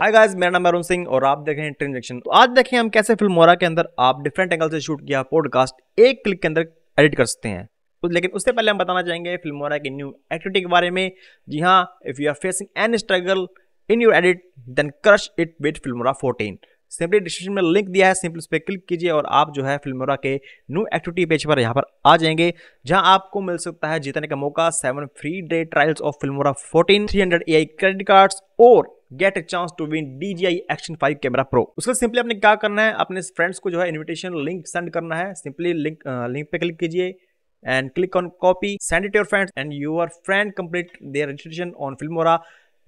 hi guys मेरा नाम अरुण सिंह और आप देख रहे हैं ट्रेन तो आज देखें हम कैसे फिल्मोरा के अंदर आप डिफरेंट एंगल से शूट किया पॉडकास्ट एक क्लिक के अंदर एडिट कर सकते हैं तो लेकिन उससे पहले हम बताना चाहेंगे फिल्मोरा के न्यू एक्टिविटी के बारे में जी हाँ if you are facing an struggle in your edit then crush it with Filmora fourteen simply description में लिंक दिया है सिंपल उस पर क्लिक कीजिए और आप जो है फिल्मोरा के न्यू एक्टिविटी पेज पर यहाँ पर आ जाएंगे जहाँ आपको मिल सकता है जीतने का मौका seven free day trials of Filmora fourteen three hundred a credit cards और get a chance to win D J I action five camera pro उसके सिंपली आपने क्या करना है अपने फ्रेंड्स को जो है इन्विटेशन लिंक सेंड करना है सिंपली लिंक लिंक पे क्लिक कीजिए and click on copy send it your friends and your friend complete their registration on Filmora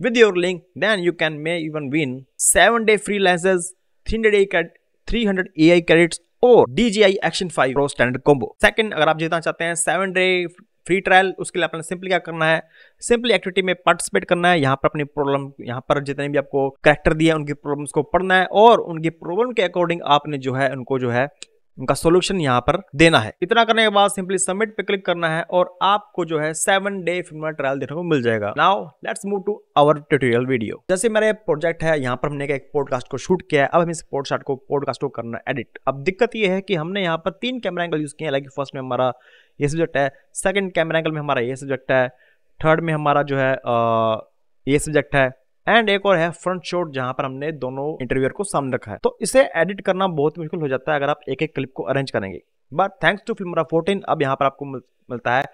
with your with your link then you can may even win 7 day free lenses three hundred A I credits और D J I action five pro standard combo second अगर आप जीतना चाहते हैं seven day free trial उसके लिए आपने simply क्या करना है सिंपली एक्टिविटी में पार्टिसिपेट करना है यहाँ पर अपनी प्रॉब्लम यहाँ पर जितने भी आपको करेक्टर दिए उनकी प्रॉब्लम्स को पढ़ना है और उनकी प्रॉब्लम के अकॉर्डिंग आपने जो है उनको जो है उनका सोल्यूशन यहाँ पर देना है इतना करने के बाद सिंपली सबमिट पे क्लिक करना है और आपको जो है सेवन डे फिल्म ट्रायल देखने को मिल जाएगा now let's move to our tutorial video जैसे मेरा प्रोजेक्ट है यहाँ पर हमने एक पॉडकास्ट को शूट किया है अब हम इस पॉडकास्ट को पॉडकास्ट को करना एडिट अब दिक्कत यह है कि हमने यहाँ पर तीन कैमरा एंगल यूज किया हालांकि फर्स्ट में हमारा ये सब्जेक्ट है सेकंड कैमरा एंगल में हमारा ये सब्जेक्ट है थर्ड में हमारा जो है ये सब्जेक्ट है एंड एक और है फ्रंट शॉट जहां पर हमने दोनों इंटरव्यूअर को सामने रखा है तो इसे एडिट करना बहुत मुश्किल हो जाता है अगर आप एक एक क्लिप को अरेंज करेंगे but thanks to Filmora fourteen अब यहाँ पर आपको मिलता है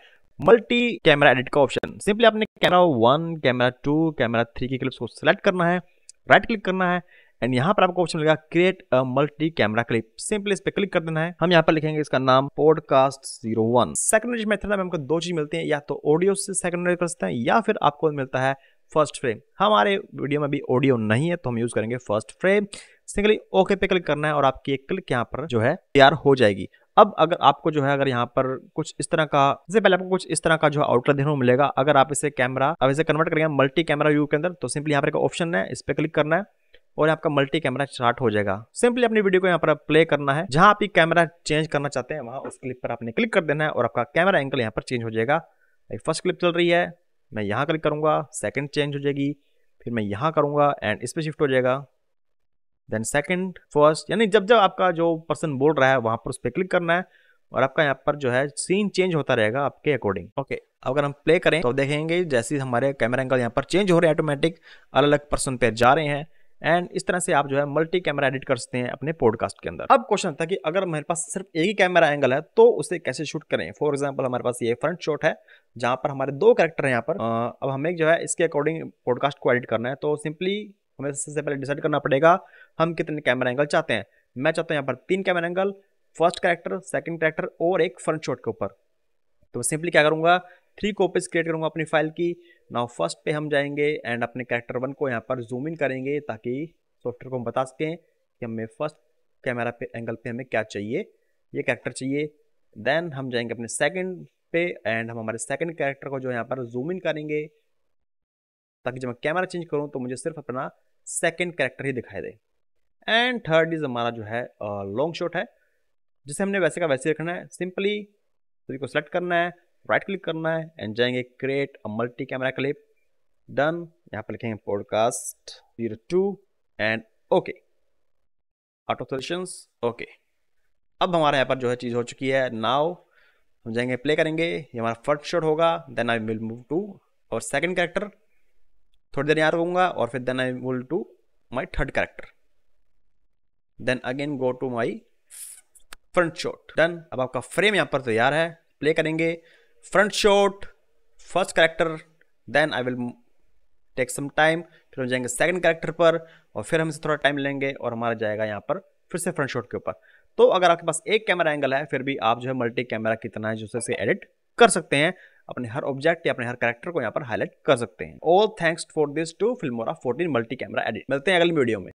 मल्टी कैमरा एडिट का ऑप्शन सिंपली आपने camera one camera two camera three की क्लिप्स को सिलेक्ट करना है राइट right क्लिक करना है एंड यहाँ पर आपको ऑप्शन मिलेगा create a multi camera clip simply इस पे क्लिक कर देना है हम यहाँ पर लिखेंगे इसका नाम podcast zero one secondary method में हमको दो चीज मिलती है या तो ऑडियो से सेकेंडरी कर सकते हैं या फिर आपको मिलता है फर्स्ट फ्रेम हमारे वीडियो में अभी ऑडियो नहीं है तो हम यूज करेंगे फर्स्ट फ्रेम सिंगली ओके पे क्लिक करना है और आपकी एक क्लिक यहाँ पर जो है तैयार हो जाएगी अब अगर आपको जो है अगर यहाँ पर कुछ इस तरह का इससे पहले आपको कुछ इस तरह का जो है आउटलेट देखने को मिलेगा अगर आप इसे कैमरा अब इसे कन्वर्ट करेंगे मल्टी कैमरा व्यू के अंदर तो सिंपली यहाँ पर एक ऑप्शन है इस पर क्लिक करना है और आपका मल्टी कैमरा स्टार्ट हो जाएगा सिंपली अपनी वीडियो को यहाँ पर प्ले करना है जहां आप कैमरा चेंज करना चाहते हैं वहां उस क्लिप पर आपने क्लिक कर देना है और आपका कैमरा एंगल यहाँ पर चेंज हो जाएगा फर्स्ट क्लिप चल रही है मैं यहाँ क्लिक करूंगा सेकेंड चेंज हो जाएगी फिर मैं यहाँ करूंगा एंड इस पर शिफ्ट हो जाएगा देन सेकेंड फर्स्ट यानी जब जब आपका जो पर्सन बोल रहा है वहां पर उस पर क्लिक करना है और आपका यहाँ पर जो है सीन चेंज होता रहेगा आपके अकॉर्डिंग ओके okay, अगर हम प्ले करें तो देखेंगे जैसे हमारे कैमरा एंगल यहाँ पर चेंज हो रहे हैं ऑटोमेटिक अलग अलग पर्सन पे जा रहे हैं एंड इस तरह से आप जो है मल्टी कैमरा एडिट कर सकते हैं अपने पॉडकास्ट के अंदर अब क्वेश्चन था कि अगर मेरे पास सिर्फ एक ही कैमरा एंगल है तो उसे कैसे शूट करें फॉर एग्जाम्पल हमारे पास ये फ्रंट शॉट है जहाँ पर हमारे दो कैरेक्टर हैं यहाँ पर आ, अब हमें जो है इसके अकॉर्डिंग पॉडकास्ट को एडिट करना है तो सिंपली हमें सबसे पहले डिसाइड करना पड़ेगा हम कितने कैमरा एंगल चाहते हैं मैं चाहता हूँ यहाँ पर तीन camera angle first character second character और एक फ्रंट शॉट के ऊपर तो सिंपली क्या करूँगा थ्री कॉपीज़ क्रिएट करूँगा अपनी फाइल की नाउ फर्स्ट पे हम जाएंगे एंड अपने कैरेक्टर वन को यहाँ पर जूम इन करेंगे ताकि सॉफ्टवेयर को हम बता सकें कि हमें फर्स्ट कैमरा पे एंगल पे हमें क्या चाहिए ये कैरेक्टर चाहिए देन हम जाएंगे अपने सेकंड पे एंड हम हमारे सेकंड कैरेक्टर को जो यहाँ पर जूम इन करेंगे ताकि जब मैं कैमरा चेंज करूँ तो मुझे सिर्फ अपना सेकेंड कैरेक्टर ही दिखाई दे एंड थर्ड इज़ हमारा जो है लॉन्ग uh, शॉट है जिसे हमने वैसे का वैसे रखना है सिंपली सभी को सेलेक्ट करना है राइट क्लिक करना है एंड जाएंगे create a multi camera clip done यहाँ पर लिखेंगे podcast zero two and okay auto solutions okay अब हमारे यहाँ पर जो है चीज़ हो चुकी है नाव हम जाएंगे प्ले करेंगे ये हमारा फर्स्ट शॉट होगा then I will move to और सेकंड कैरेक्टर थोड़ी देर यहाँ रहूँगा और फिर then I will to my third character then again go to my front shot done अब आपका फ्रेम यहाँ पर तैयार है प्ले करेंगे front shot first character then I will take some time फिर हम जाएंगे सेकंड कैरेक्टर पर और फिर हम इसे थोड़ा टाइम लेंगे और हमारा जाएगा यहाँ पर फिर से फ्रंट शॉट के ऊपर तो अगर आपके पास एक कैमरा एंगल है फिर भी आप जो है मल्टी कैमरा कितना है जो से एडिट कर सकते हैं अपने हर ऑब्जेक्ट या अपने हर कैरेक्टर को यहाँ पर हाईलाइट कर सकते हैं all thanks for this to Filmora 14 multi camera edit मिलते हैं अगली वीडियो में